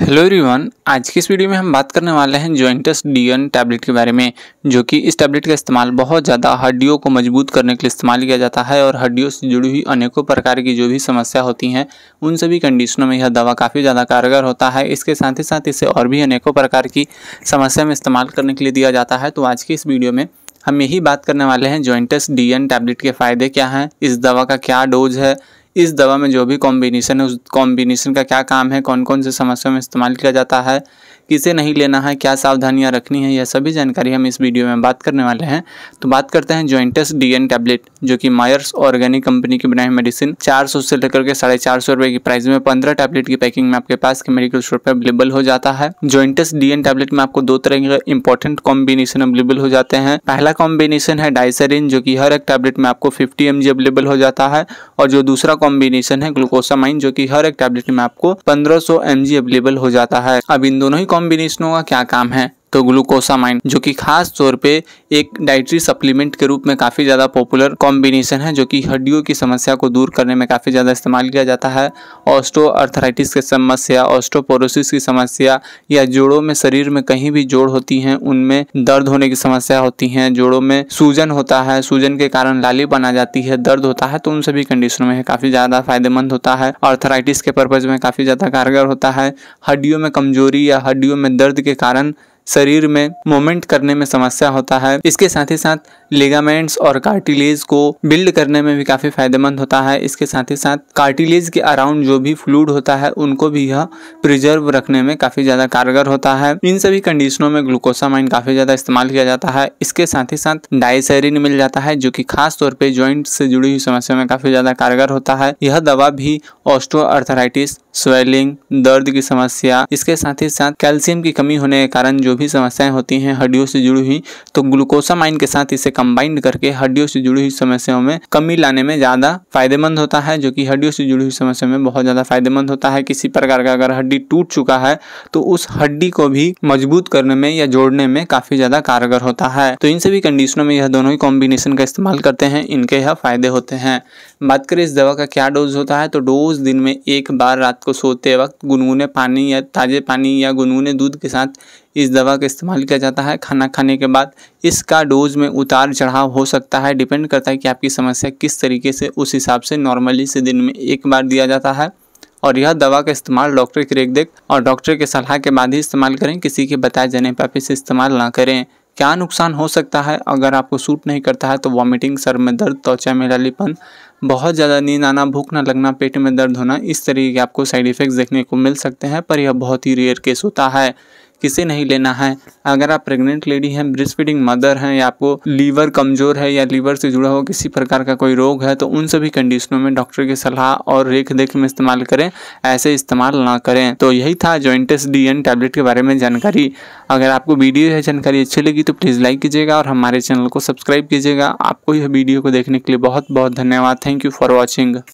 hello everyone आज की इस वीडियो में हम बात करने वाले हैं जॉइंटस डीएन टैबलेट के बारे में जो कि इस टैबलेट का इस्तेमाल बहुत ज़्यादा हड्डियों को मजबूत करने के लिए इस्तेमाल किया जाता है और हड्डियों से जुड़ी हुई अनेकों प्रकार की जो भी समस्या होती हैं उन सभी कंडीशनों में यह दवा काफ़ी ज़्यादा कारगर होता है इसके साथ ही साथ इसे और भी अनेकों प्रकार की समस्या में इस्तेमाल करने के लिए दिया जाता है तो आज की इस वीडियो में हम यही बात करने वाले हैं जॉइंटस डी टैबलेट के फ़ायदे क्या हैं इस दवा का क्या डोज है इस दवा में जो भी कॉम्बिनेशन है उस कॉम्बिनेशन का क्या काम है कौन कौन से समस्याओं में इस्तेमाल किया जाता है किसे नहीं लेना है क्या सावधानियाँ रखनी है यह सभी जानकारी हम इस वीडियो में बात करने वाले हैं तो बात करते हैं जॉइंटस डी एन टैबलेट जो कि मायर्स ऑर्गेनिक कंपनी की बनाई मेडिसिन चार सौ से लेकर के साढ़े चार सौ रुपए की प्राइस में पंद्रह टैबलेट की पैकिंग में आपके पास के मेडिकल स्टोर पर अवेलेबल हो जाता है जॉइंटस डी एन टैबलेट में आपको दो तरह के इंपॉर्टेंट कॉम्बिनेशन अवेलेबल हो जाते हैं पहला कॉम्बिनेशन है डाइसरिन जो की हर एक टैबलेट में आपको फिफ्टी एम अवेलेबल हो जाता है और जो दूसरा कॉम्बिनेशन है ग्लूकोसामाइन जो की हर एक टैबलेट में आपको पंद्रह सौ अवेलेबल हो जाता है अब इन दोनों ही कॉम्बिनेशनों का क्या काम है तो ग्लूकोसामाइन जो कि खास तौर पे एक डाइटरी सप्लीमेंट के रूप में काफ़ी ज़्यादा पॉपुलर कॉम्बिनेशन है जो कि हड्डियों की समस्या को दूर करने में काफ़ी ज़्यादा इस्तेमाल किया जाता है ऑस्टो अर्थराइटिस की समस्या ऑस्टोपोरोसिस की समस्या या जोड़ों में शरीर में कहीं भी जोड़ होती हैं उनमें दर्द होने की समस्या होती हैं जोड़ों में सूजन होता है सूजन के कारण लाली बना जाती है दर्द होता है तो उन सभी कंडीशनों में काफ़ी ज़्यादा फायदेमंद होता है अर्थराइटिस के पर्पज़ में काफ़ी ज़्यादा कारगर होता है हड्डियों में कमजोरी या हड्डियों में दर्द के कारण शरीर में मूवमेंट करने में समस्या होता है इसके साथ ही साथ लिगामेंट्स और कार्टिलेज को बिल्ड करने में भी काफ़ी फायदेमंद होता है इसके साथ ही साथ कार्टिलेज के अराउंड जो भी फ्लूड होता है उनको भी यह प्रिजर्व रखने में काफ़ी ज़्यादा कारगर होता है इन सभी कंडीशनों में ग्लूकोसामाइन काफ़ी ज़्यादा इस्तेमाल किया जाता है इसके साथ ही साथ डायसेरिन मिल जाता है जो की खास तौर पे ज्वाइंट से जुड़ी हुई समस्या में काफ़ी ज़्यादा कारगर होता है यह दवा भी अर्थराइटिस स्वेलिंग दर्द की समस्या इसके साथ ही साथ कैल्शियम की कमी होने के कारण जो भी समस्याएं होती हैं हड्डियों से जुड़ी हुई तो ग्लूकोसामाइन के साथ इसे कंबाइंड करके हड्डियों से जुड़ी हुई समस्याओं में कमी लाने में ज़्यादा फायदेमंद होता है जो कि हड्डियों से जुड़ी हुई समस्या में बहुत ज़्यादा फायदेमंद होता है किसी प्रकार का अगर हड्डी टूट चुका है तो उस हड्डी को भी मजबूत करने में या जोड़ने में काफ़ी ज़्यादा कारगर होता है तो इन सभी कंडीशनों में यह दोनों ही कॉम्बिनेशन का इस्तेमाल करते हैं इनके यह फायदे होते हैं बात करें इस दवा का क्या डोज होता है तो डोज दिन में एक बार रात को सोते वक्त गुनगुने पानी या ताज़े पानी या गुनगुने दूध के साथ इस दवा का इस्तेमाल किया जाता है खाना खाने के बाद इसका डोज में उतार चढ़ाव हो सकता है डिपेंड करता है कि आपकी समस्या किस तरीके से उस हिसाब से नॉर्मली से दिन में एक बार दिया जाता है और यह दवा का इस्तेमाल डॉक्टर की रेख देख और डॉक्टर के सलाह के बाद ही इस्तेमाल करें किसी के बताए जाने पर आप इसे इस्तेमाल ना करें क्या नुकसान हो सकता है अगर आपको सूट नहीं करता है तो वॉमिटिंग सर में दर्द त्वचा में लालीपन बहुत ज़्यादा नींद आना भूख ना लगना पेट में दर्द होना इस तरीके के आपको साइड इफ़ेक्ट्स देखने को मिल सकते हैं पर यह बहुत ही रेयर केस होता है किसे नहीं लेना है अगर आप प्रेग्नेंट लेडी हैं ब्रेस्ट फीडिंग मदर हैं या आपको लीवर कमज़ोर है या लीवर से जुड़ा हो किसी प्रकार का कोई रोग है तो उन सभी कंडीशनों में डॉक्टर की सलाह और रेख देख में इस्तेमाल करें ऐसे इस्तेमाल ना करें तो यही था जॉइंटस डी एन टैबलेट के बारे में जानकारी अगर आपको वीडियो यह जानकारी अच्छी लगी तो प्लीज़ लाइक कीजिएगा और हमारे चैनल को सब्सक्राइब कीजिएगा आपको यह वीडियो को देखने के लिए बहुत बहुत धन्यवाद थैंक यू फॉर वॉचिंग